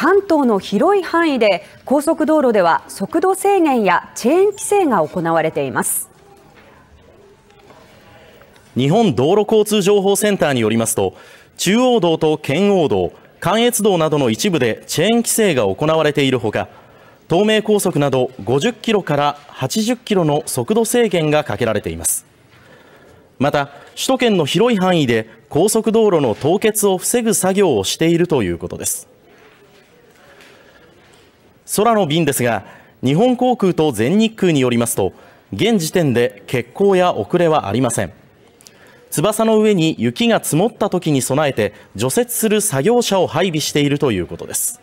関東の広い範囲で高速道路では速度制限やチェーン規制が行われています日本道路交通情報センターによりますと中央道と圏央道関越道などの一部でチェーン規制が行われているほか東名高速など50キロから80キロの速度制限がかけられていますまた首都圏の広い範囲で高速道路の凍結を防ぐ作業をしているということです空の便ですが日本航空と全日空によりますと現時点で欠航や遅れはありません翼の上に雪が積もった時に備えて除雪する作業車を配備しているということです